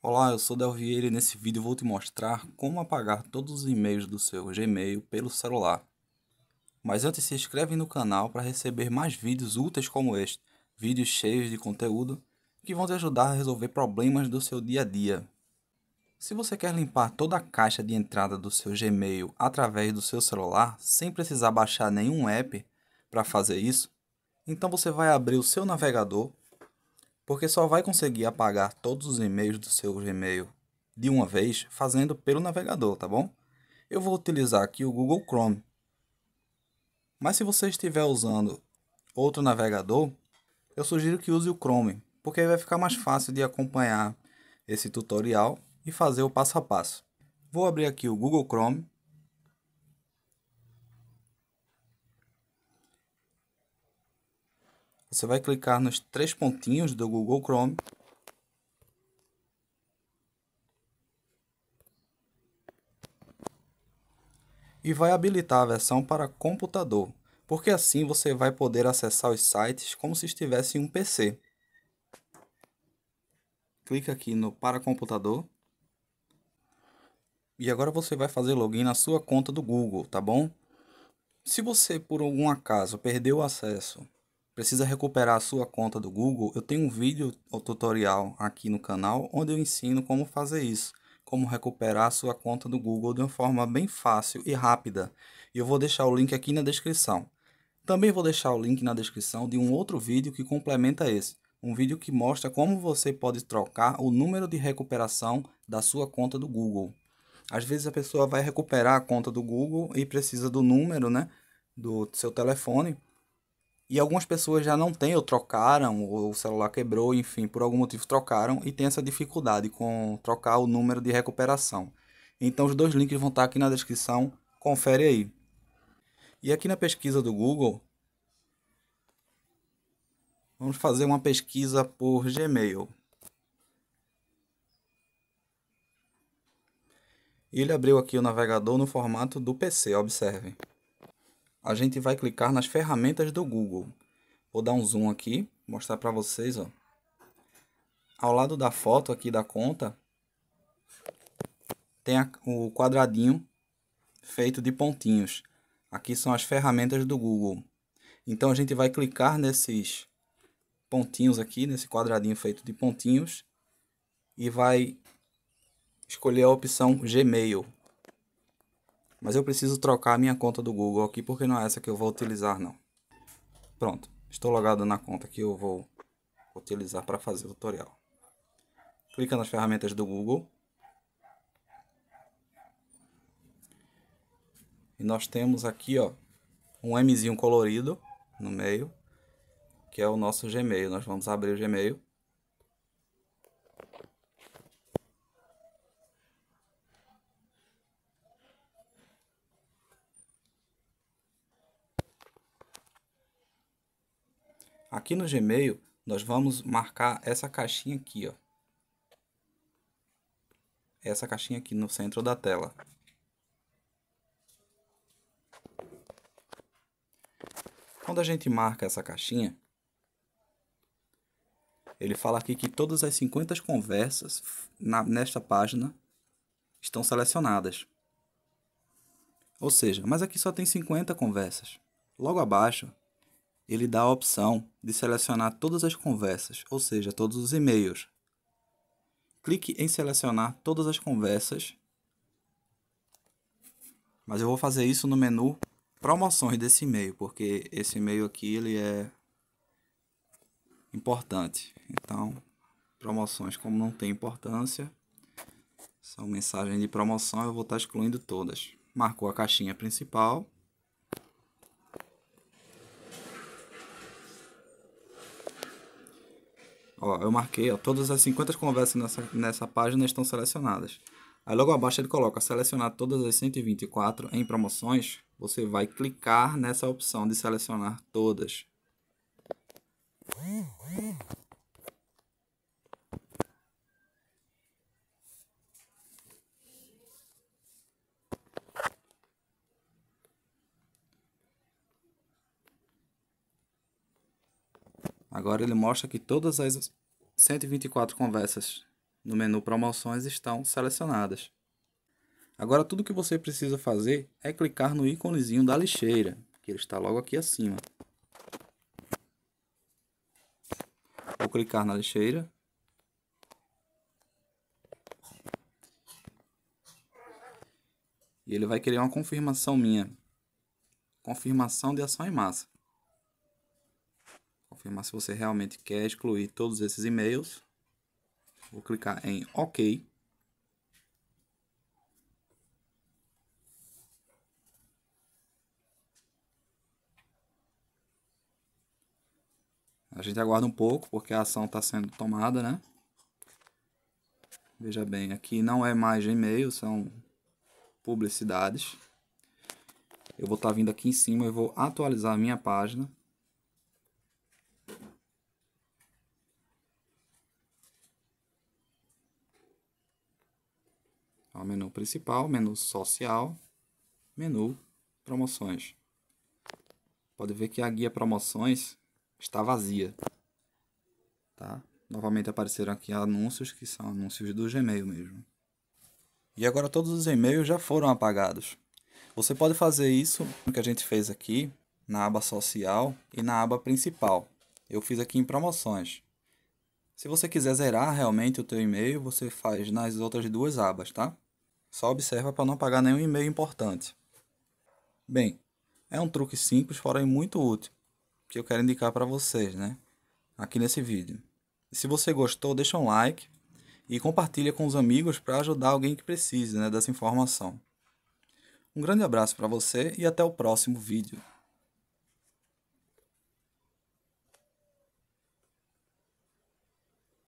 Olá, eu sou Del Vieira e nesse vídeo vou te mostrar como apagar todos os e-mails do seu Gmail pelo celular. Mas antes se inscreve no canal para receber mais vídeos úteis como este, vídeos cheios de conteúdo que vão te ajudar a resolver problemas do seu dia a dia. Se você quer limpar toda a caixa de entrada do seu Gmail através do seu celular, sem precisar baixar nenhum app para fazer isso, então você vai abrir o seu navegador porque só vai conseguir apagar todos os e-mails do seu Gmail de uma vez fazendo pelo navegador, tá bom? Eu vou utilizar aqui o Google Chrome. Mas se você estiver usando outro navegador, eu sugiro que use o Chrome, porque aí vai ficar mais fácil de acompanhar esse tutorial e fazer o passo a passo. Vou abrir aqui o Google Chrome Você vai clicar nos três pontinhos do Google Chrome. E vai habilitar a versão para computador, porque assim você vai poder acessar os sites como se estivesse em um PC. Clica aqui no para computador. E agora você vai fazer login na sua conta do Google, tá bom? Se você por algum acaso perdeu o acesso precisa recuperar a sua conta do Google, eu tenho um vídeo ou tutorial aqui no canal onde eu ensino como fazer isso, como recuperar a sua conta do Google de uma forma bem fácil e rápida. E eu vou deixar o link aqui na descrição. Também vou deixar o link na descrição de um outro vídeo que complementa esse, um vídeo que mostra como você pode trocar o número de recuperação da sua conta do Google. Às vezes a pessoa vai recuperar a conta do Google e precisa do número, né, do seu telefone e algumas pessoas já não têm ou trocaram, ou o celular quebrou, enfim, por algum motivo trocaram e tem essa dificuldade com trocar o número de recuperação. Então os dois links vão estar aqui na descrição, confere aí. E aqui na pesquisa do Google, vamos fazer uma pesquisa por Gmail. ele abriu aqui o navegador no formato do PC, observe a gente vai clicar nas ferramentas do Google. Vou dar um zoom aqui, mostrar para vocês. Ó. Ao lado da foto aqui da conta, tem a, o quadradinho feito de pontinhos. Aqui são as ferramentas do Google. Então a gente vai clicar nesses pontinhos aqui, nesse quadradinho feito de pontinhos, e vai escolher a opção Gmail. Mas eu preciso trocar a minha conta do Google aqui porque não é essa que eu vou utilizar não. Pronto, estou logado na conta que eu vou utilizar para fazer o tutorial. Clica nas ferramentas do Google. E nós temos aqui ó, um Mzinho colorido no meio, que é o nosso Gmail. Nós vamos abrir o Gmail. Aqui no Gmail, nós vamos marcar essa caixinha aqui, ó. Essa caixinha aqui no centro da tela. Quando a gente marca essa caixinha, ele fala aqui que todas as 50 conversas na, nesta página estão selecionadas. Ou seja, mas aqui só tem 50 conversas. Logo abaixo, ele dá a opção de selecionar todas as conversas, ou seja, todos os e-mails. Clique em selecionar todas as conversas, mas eu vou fazer isso no menu promoções desse e-mail, porque esse e-mail aqui ele é importante. Então, promoções como não tem importância, são mensagens de promoção, eu vou estar excluindo todas. Marcou a caixinha principal. Ó, eu marquei, ó, todas as 50 conversas nessa, nessa página estão selecionadas. Aí logo abaixo ele coloca selecionar todas as 124 em promoções. Você vai clicar nessa opção de selecionar todas. Agora ele mostra que todas as 124 conversas no menu promoções estão selecionadas. Agora tudo que você precisa fazer é clicar no íconezinho da lixeira, que ele está logo aqui acima. Vou clicar na lixeira. E ele vai querer uma confirmação minha. Confirmação de ação em massa confirmar se você realmente quer excluir todos esses e-mails. Vou clicar em OK. A gente aguarda um pouco, porque a ação está sendo tomada, né? Veja bem, aqui não é mais e-mail, são publicidades. Eu vou estar tá vindo aqui em cima, eu vou atualizar a minha página. menu principal, menu social, menu promoções. Pode ver que a guia promoções está vazia. Tá? Novamente apareceram aqui anúncios, que são anúncios do Gmail mesmo. E agora todos os e-mails já foram apagados. Você pode fazer isso que a gente fez aqui na aba social e na aba principal. Eu fiz aqui em promoções. Se você quiser zerar realmente o teu e-mail, você faz nas outras duas abas, tá? Só observa para não apagar nenhum e-mail importante. Bem, é um truque simples, porém muito útil, que eu quero indicar para vocês, né? Aqui nesse vídeo. se você gostou, deixa um like e compartilha com os amigos para ajudar alguém que precise né, dessa informação. Um grande abraço para você e até o próximo vídeo.